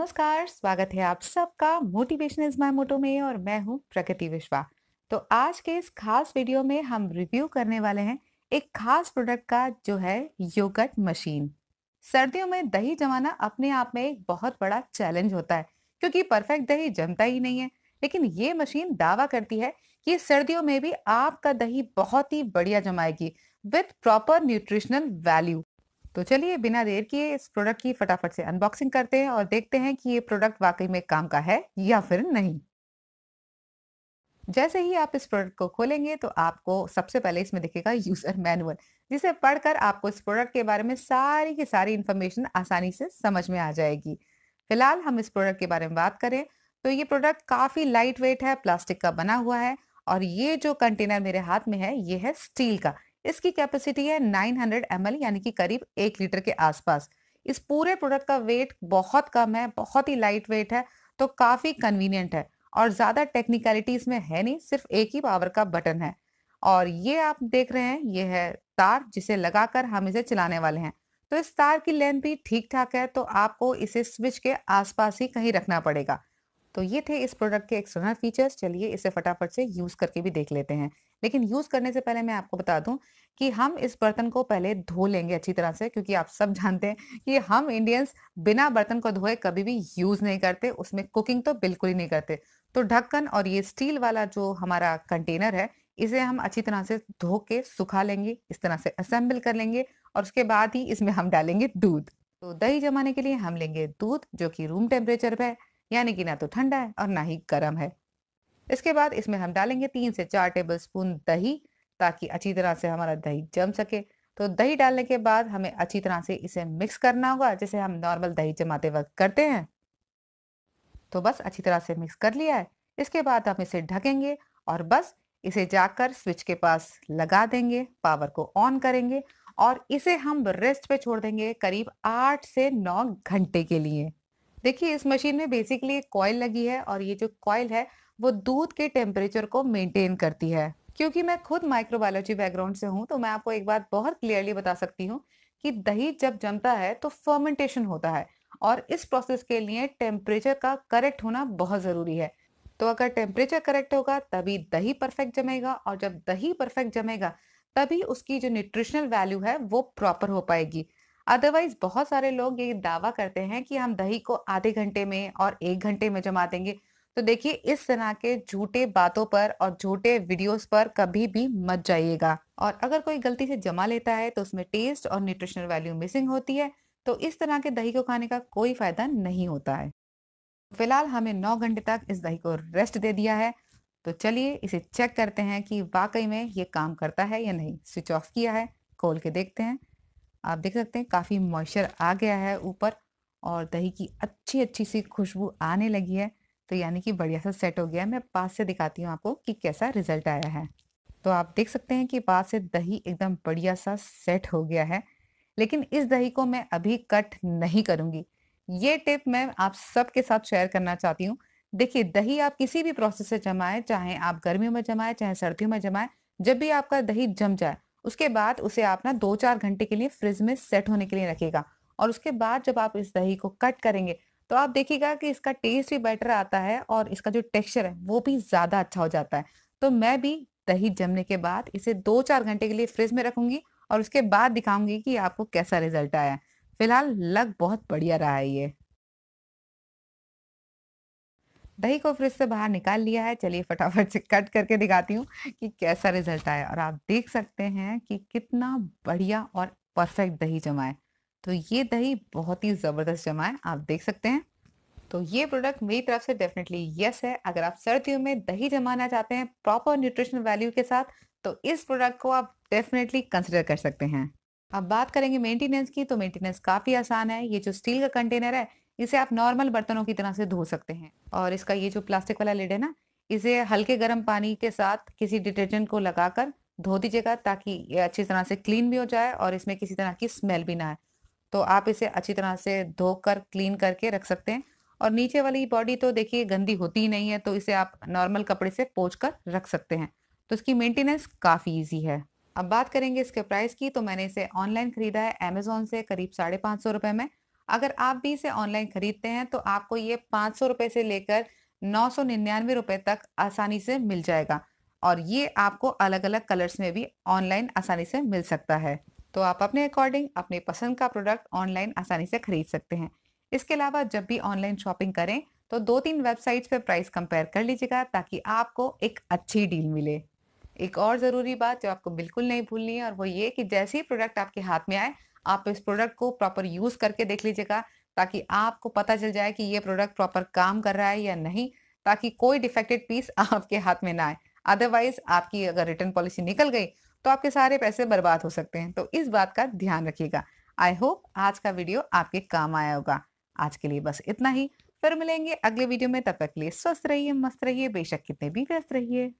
नमस्कार स्वागत है आप सबका मोटिवेशन इज माय मोटो में और मैं हूँ प्रकृति विश्वा तो आज के इस खास वीडियो में हम रिव्यू करने वाले हैं एक खास प्रोडक्ट का जो है योगट मशीन सर्दियों में दही जमाना अपने आप में एक बहुत बड़ा चैलेंज होता है क्योंकि परफेक्ट दही जमता ही नहीं है लेकिन ये मशीन दावा करती है कि सर्दियों में भी आपका दही बहुत ही बढ़िया जमाएगी विथ प्रॉपर न्यूट्रिशनल वैल्यू तो चलिए बिना देर किए इस प्रोडक्ट की फटाफट से अनबॉक्सिंग करते हैं और देखते हैं कि ये प्रोडक्ट वाकई में काम का है या फिर नहीं जैसे ही आप इस प्रोडक्ट को खोलेंगे तो आपको सबसे पहले इसमें दिखेगा यूज़र मैनुअल जिसे पढ़कर आपको इस प्रोडक्ट के बारे में सारी की सारी इन्फॉर्मेशन आसानी से समझ में आ जाएगी फिलहाल हम इस प्रोडक्ट के बारे में बात करें तो ये प्रोडक्ट काफ़ी लाइट वेट है प्लास्टिक का बना हुआ है और ये जो कंटेनर मेरे हाथ में है ये है स्टील का इसकी कैपेसिटी है 900 हंड्रेड यानी कि करीब एक लीटर के आसपास इस पूरे प्रोडक्ट का वेट बहुत कम है बहुत ही लाइट वेट है तो काफ़ी कन्वीनियंट है और ज़्यादा टेक्निकलिटी इसमें है नहीं सिर्फ एक ही पावर का बटन है और ये आप देख रहे हैं ये है तार जिसे लगाकर हम इसे चलाने वाले हैं तो इस तार की लेंथ भी ठीक ठाक है तो आपको इसे स्विच के आसपास ही कहीं रखना पड़ेगा तो ये थे इस प्रोडक्ट के एक्सटर्नल फीचर्स चलिए इसे फटाफट से यूज़ करके भी देख लेते हैं लेकिन यूज़ करने से पहले मैं आपको बता दूं कि हम इस बर्तन को पहले धो लेंगे अच्छी तरह से क्योंकि आप सब जानते हैं कि हम इंडियंस बिना बर्तन को धोए कभी भी यूज़ नहीं करते उसमें कुकिंग तो बिल्कुल ही नहीं करते तो ढक्कन और ये स्टील वाला जो हमारा कंटेनर है इसे हम अच्छी तरह से धो के सुखा लेंगे इस तरह से असेंबल कर लेंगे और उसके बाद ही इसमें हम डालेंगे दूध तो दही जमाने के लिए हम लेंगे दूध जो कि रूम टेम्परेचर पर है यानी कि ना तो ठंडा है और ना ही गर्म है इसके बाद इसमें हम डालेंगे तीन से चार टेबल स्पून दही ताकि अच्छी तरह से हमारा दही जम सके तो दही डालने के बाद हमें अच्छी तरह से इसे मिक्स करना होगा जैसे हम नॉर्मल दही जमाते वक्त करते हैं तो बस अच्छी तरह से मिक्स कर लिया है इसके बाद हम इसे ढकेंगे और बस इसे जाकर स्विच के पास लगा देंगे पावर को ऑन करेंगे और इसे हम रेस्ट पे छोड़ देंगे करीब आठ से नौ घंटे के लिए देखिए इस मशीन में बेसिकली एक कॉयल लगी है और ये जो कॉयल है वो दूध के टेम्परेचर को मेंटेन करती है क्योंकि मैं खुद माइक्रोबायोलॉजी बैकग्राउंड से हूँ तो मैं आपको एक बात बहुत क्लियरली बता सकती हूँ कि दही जब जमता है तो फर्मेंटेशन होता है और इस प्रोसेस के लिए टेम्परेचर का करेक्ट होना बहुत ज़रूरी है तो अगर टेम्परेचर करेक्ट होगा तभी दही परफेक्ट जमेगा और जब दही परफेक्ट जमेगा तभी उसकी जो न्यूट्रिशनल वैल्यू है वो प्रॉपर हो पाएगी अदरवाइज बहुत सारे लोग ये दावा करते हैं कि हम दही को आधे घंटे में और एक घंटे में जमा देंगे तो देखिए इस तरह के झूठे बातों पर और झूठे वीडियोस पर कभी भी मत जाइएगा और अगर कोई गलती से जमा लेता है तो उसमें टेस्ट और न्यूट्रिशनल वैल्यू मिसिंग होती है तो इस तरह के दही को खाने का कोई फायदा नहीं होता है फिलहाल हमें नौ घंटे तक इस दही को रेस्ट दे दिया है तो चलिए इसे चेक करते हैं कि वाकई में ये काम करता है या नहीं स्विच ऑफ किया है खोल के देखते हैं आप देख सकते हैं काफ़ी मॉइस्चर आ गया है ऊपर और दही की अच्छी अच्छी सी खुशबू आने लगी है तो यानी कि बढ़िया सा सेट हो गया है मैं पास से दिखाती हूँ आपको कि कैसा रिजल्ट आया है तो आप देख सकते हैं कि पास से दही एकदम बढ़िया सा सेट हो गया है लेकिन इस दही को मैं अभी कट नहीं करूँगी ये टिप मैं आप सबके साथ शेयर करना चाहती हूँ देखिए दही आप किसी भी प्रोसेस से जमाएं चाहे आप गर्मियों में जमाएं चाहे सर्दियों में जमाएं जब भी आपका दही जम जाए उसके बाद उसे आप ना दो चार घंटे के लिए फ्रिज में सेट होने के लिए रखेगा और उसके बाद जब आप इस दही को कट करेंगे तो आप देखिएगा कि इसका टेस्ट भी बेटर आता है और इसका जो टेक्सचर है वो भी ज़्यादा अच्छा हो जाता है तो मैं भी दही जमने के बाद इसे दो चार घंटे के लिए फ्रिज में रखूंगी और उसके बाद दिखाऊंगी कि आपको कैसा रिजल्ट आया फिलहाल लग बहुत बढ़िया रहा है ये दही को फ्रिज से बाहर निकाल लिया है चलिए फटाफट से कट करके दिखाती हूँ कि कैसा रिजल्ट आया और आप देख सकते हैं कि कितना बढ़िया और परफेक्ट दही जमा है तो ये दही बहुत ही ज़बरदस्त जमा है आप देख सकते हैं तो ये प्रोडक्ट मेरी तरफ से डेफिनेटली यस है अगर आप सर्दियों में दही जमाना चाहते हैं प्रॉपर न्यूट्रिशनल वैल्यू के साथ तो इस प्रोडक्ट को आप डेफिनेटली कंसिडर कर सकते हैं अब बात करेंगे मेंटेनेंस की तो मेंटेनेंस काफ़ी आसान है ये जो स्टील का कंटेनर है इसे आप नॉर्मल बर्तनों की तरह से धो सकते हैं और इसका ये जो प्लास्टिक वाला लिड है ना इसे हल्के गर्म पानी के साथ किसी डिटर्जेंट को लगाकर धो दीजिएगा ताकि ये अच्छी तरह से क्लीन भी हो जाए और इसमें किसी तरह की स्मेल भी ना आए तो आप इसे अच्छी तरह से धोकर क्लीन करके रख सकते हैं और नीचे वाली बॉडी तो देखिए गंदी होती ही नहीं है तो इसे आप नॉर्मल कपड़े से पोच कर रख सकते हैं तो इसकी मेंटेनेंस काफ़ी ईजी है अब बात करेंगे इसके प्राइस की तो मैंने इसे ऑनलाइन खरीदा है अमेजोन से करीब साढ़े पाँच सौ रुपये में अगर आप भी इसे ऑनलाइन खरीदते हैं तो आपको ये पाँच सौ रुपये से लेकर नौ सौ निन्यानवे रुपये तक आसानी से मिल जाएगा और ये आपको अलग अलग कलर्स में भी ऑनलाइन आसानी से मिल सकता है तो आप अपने अकॉर्डिंग अपने पसंद का प्रोडक्ट ऑनलाइन आसानी से खरीद सकते हैं इसके अलावा जब भी ऑनलाइन शॉपिंग करें तो दो तीन वेबसाइट्स पे प्राइस कंपेयर कर लीजिएगा ताकि आपको एक अच्छी डील मिले एक और ज़रूरी बात जो आपको बिल्कुल नहीं भूलनी है और वो ये कि जैसे ही प्रोडक्ट आपके हाथ में आए आप इस प्रोडक्ट को प्रॉपर यूज करके देख लीजिएगा ताकि आपको पता चल जाए कि ये प्रोडक्ट प्रॉपर काम कर रहा है या नहीं ताकि कोई डिफेक्टेड पीस आपके हाथ में ना आए अदरवाइज आपकी अगर रिटर्न पॉलिसी निकल गई तो आपके सारे पैसे बर्बाद हो सकते हैं तो इस बात का ध्यान रखिएगा आई होप आज का वीडियो आपके काम आया होगा आज के लिए बस इतना ही फिर मिलेंगे अगले वीडियो में तब तक के लिए स्वस्थ रहिए मस्त रहिए बेशक कितने भी व्यस्त रहिए